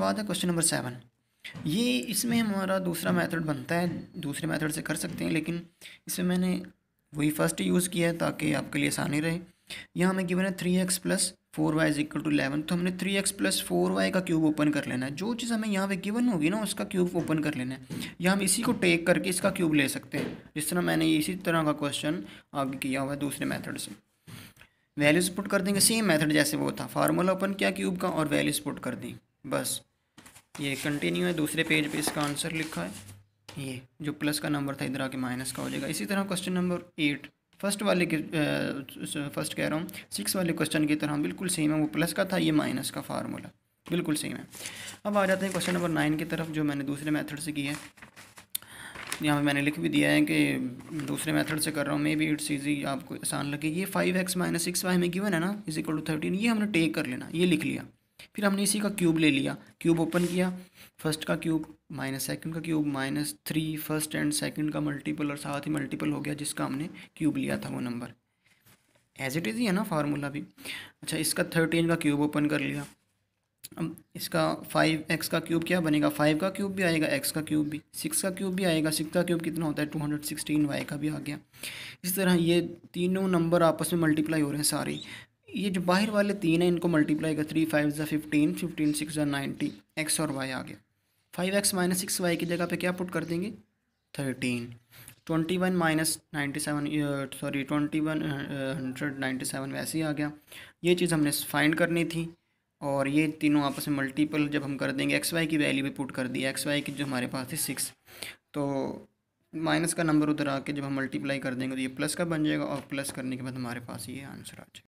बाद है question number seven ये इसमें हमारा दूसरा मेथड बनता है दूसरे मेथड से कर सकते हैं लेकिन इसमें मैंने वही फर्स्ट यूज़ किया है ताकि आपके लिए आसानी रहे यहाँ हमें गिवन है three x plus four y is equal to eleven तो हमने three x plus four y का क्यूब ओपन कर लेना है जो चीज़ हमें यहाँ पे गिवन होगी ना उसका क्यूब ओपन कर लेना है या हम इसी को टेक करके इसका क्यूब ले सकते हैं जिस तरह मैंने इसी तरह का क्वेश्चन आगे किया हुआ है दूसरे मैथड से वैल्यूज पुट कर देंगे सेम मैथड जैसे वो था फार्मूला ओपन किया क्यूब का और वैल्यूज पुट कर दी बस ये कंटिन्यू है दूसरे पेज पे इसका आंसर लिखा है ये जो प्लस का नंबर था इधर आके माइनस का हो जाएगा इसी तरह क्वेश्चन नंबर एट फर्स्ट वाले के फर्स्ट कह रहा हूँ सिक्स वाले क्वेश्चन की तरह बिल्कुल सेम है वो प्लस का था ये माइनस का फार्मूला बिल्कुल सेम है अब आ जाते हैं क्वेश्चन नंबर नाइन की तरफ जो मैंने दूसरे मेथड से किया है यहाँ पे मैंने लिख भी दिया है कि दूसरे मेथड से कर रहा हूँ मे बी इट्स इजी आपको आसान लगे ये five x minus six y में गिवन है ना इज इक्वल टू थर्टीन ये हमने टेक कर लेना ये लिख लिया फिर हमने इसी का क्यूब ले लिया क्यूब ओपन किया फर्स्ट का क्यूब माइनस सेकंड का cube minus three first and second का मल्टीपल और साथ ही मल्टीपल हो गया जिसका हमने क्यूब लिया था वो नंबर एज इट इज़ ही है ना फार्मूला भी अच्छा इसका थर्टीन का क्यूब ओपन कर लिया अब इसका फाइव एक्स का क्यूब क्या बनेगा फाइव का क्यूब भी आएगा एक्स का क्यूब भी सिक्स का क्यूब भी आएगा सिक्स का क्यूब कितना होता है टू हंड्रेड सिक्सटीन वाई का भी आ गया इस तरह ये तीनों नंबर आपस में मल्टीप्लाई हो रहे हैं सारे ये जो बाहर वाले तीन हैं इनको मल्टीप्लाई कर थ्री फाइव ज़ा फिफ्टीन फिफ्टीन सिक्स ज़ा नाइन्टी एक्स और वाई आ गया five x minus six y की जगह पे क्या पुट कर देंगे thirteen twenty one minus ninety seven sorry twenty one hundred ninety seven वैसे ही आ गया ये चीज़ हमने फाइंड करनी थी और ये तीनों आपस में मल्टीपल जब हम कर देंगे एक्स वाई की वैल्यू भी पुट कर दी एक्स वाई की जो हमारे पास थी सिक्स तो माइनस का नंबर उधर आके जब हम मल्टीप्लाई कर देंगे तो ये प्लस का बन जाएगा और प्लस करने के बाद हमारे पास ये आंसर आ जाएगा